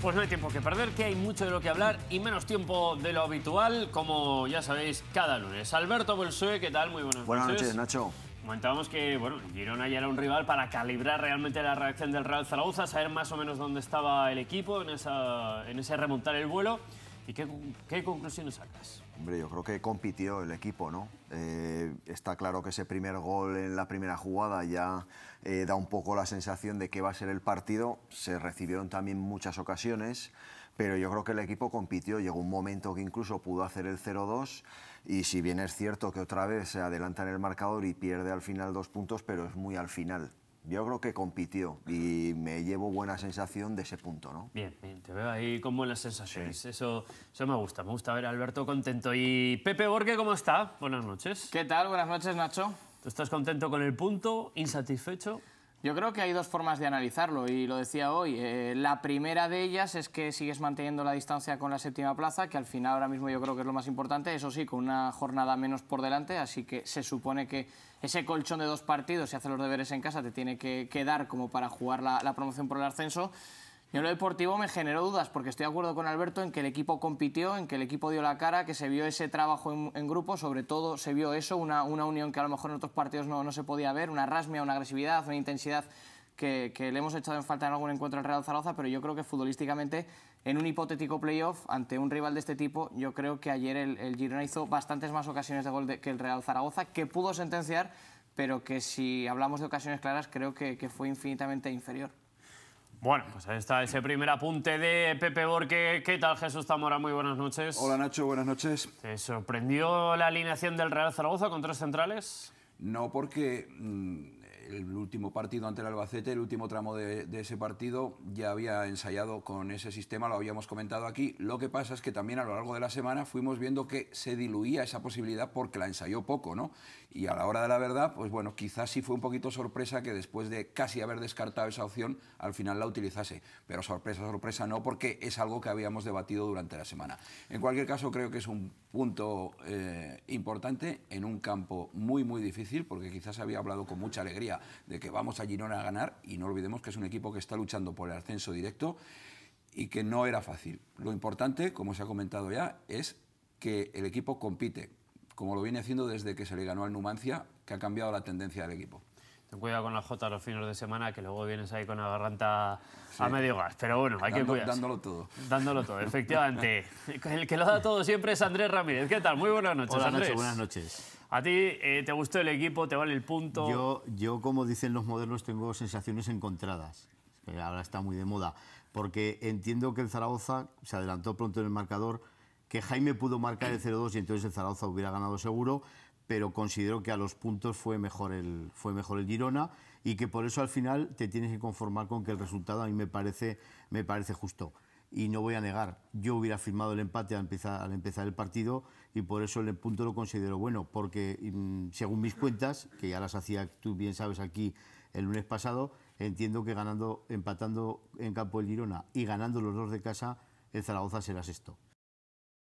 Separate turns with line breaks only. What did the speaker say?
Pues no hay tiempo que perder, que hay mucho de lo que hablar y menos tiempo de lo habitual, como ya sabéis, cada lunes. Alberto Bolsue, ¿qué tal? Muy buenas, buenas noches. Buenas noches, Nacho. Comentábamos que bueno, Girona ya era un rival para calibrar realmente la reacción del Real Zaragoza, saber más o menos dónde estaba el equipo en, esa, en ese remontar el vuelo. ¿Y qué, conclusiones sacas?
Hombre, yo creo que compitió el equipo, ¿no? Eh, está claro que ese primer gol en la primera jugada ya eh, da un poco la sensación de que va a ser el partido. Se recibieron también muchas ocasiones, pero yo creo que el equipo compitió. Llegó un momento que incluso pudo hacer el 0-2 y si bien es cierto que otra vez se adelanta en el marcador y pierde al final dos puntos, pero es muy al final. Yo creo que compitió y me llevo buena sensación de ese punto, ¿no?
Bien, bien, te veo ahí con buenas sensaciones. Eso, eso me gusta, me gusta ver a Alberto contento. Y Pepe Borque, ¿cómo está? Buenas noches. ¿Qué tal? Buenas noches, Nacho. ¿Tú estás contento con el punto? ¿Insatisfecho?
Yo creo que hay dos formas de analizarlo y lo decía hoy. Eh, la primera de ellas es que sigues manteniendo la distancia con la séptima plaza, que al final ahora mismo yo creo que es lo más importante, eso sí, con una jornada menos por delante, así que se supone que ese colchón de dos partidos, si hace los deberes en casa, te tiene que quedar como para jugar la, la promoción por el ascenso. En lo deportivo me generó dudas porque estoy de acuerdo con Alberto en que el equipo compitió, en que el equipo dio la cara, que se vio ese trabajo en, grupo, sobre todo se vio eso, una, unión que a lo mejor en otros partidos no, no se podía ver, una rasmia, una agresividad, una intensidad que, le hemos echado en falta en algún encuentro al Real Zaragoza, pero yo creo que futbolísticamente en un hipotético playoff ante un rival de este tipo, yo creo que ayer el, Girona hizo bastantes más ocasiones de gol que el Real Zaragoza, que pudo sentenciar, pero que si hablamos de ocasiones claras creo que, que fue infinitamente inferior.
Bueno, pues ahí está ese primer apunte de Pepe Borque. ¿Qué tal, Jesús Zamora? Muy buenas noches. Hola,
Nacho, buenas noches.
¿Te sorprendió la
alineación del Real Zaragoza con tres centrales? No, porque... Mm, el último partido ante el Albacete, el último tramo de, ese partido, ya había ensayado con ese sistema, lo habíamos comentado aquí. Lo que pasa es que también a lo largo de la semana fuimos viendo que se diluía esa posibilidad porque la ensayó poco, ¿no? Y a la hora de la verdad, pues bueno, quizás sí fue un poquito sorpresa que después de casi haber descartado esa opción, al final la utilizase. Pero sorpresa, sorpresa no, porque es algo que habíamos debatido durante la semana. En cualquier caso, creo que es un punto eh, importante en un campo muy, muy difícil, porque quizás había hablado con mucha alegría de que vamos a Girona a ganar y no olvidemos que es un equipo que está luchando por el ascenso directo y que no era fácil. Lo importante, como se ha comentado ya, es que el equipo compite, como lo viene haciendo desde que se le ganó al Numancia, que ha cambiado la tendencia del equipo.
Ten cuidado con la J los fines de semana, que luego vienes ahí con la garganta a medio gas. Pero bueno, hay que cuidarse. Dándolo todo. Dándolo todo, efectivamente. el que lo da todo siempre es Andrés Ramírez. ¿Qué tal? Muy buenas noches, buenas
noches.
A ti eh, te gustó el equipo, te vale el punto. Yo,
yo, como dicen los modelos, tengo sensaciones encontradas. ahora está muy de moda. Porque entiendo que el Zaragoza se adelantó pronto en el marcador, que Jaime pudo marcar el 0-2 y entonces el Zaragoza hubiera ganado seguro, pero considero que a los puntos fue mejor el, fue mejor el Girona y que por eso al final te tienes que conformar con que el resultado a mí me parece, me parece justo y no voy a negar, yo hubiera firmado el empate al empezar, el partido y por eso el punto lo considero bueno, porque mm, según mis cuentas, que ya las hacía, tú bien sabes, aquí el lunes pasado, entiendo que ganando, empatando en campo el Girona y ganando los dos de casa, el Zaragoza será sexto.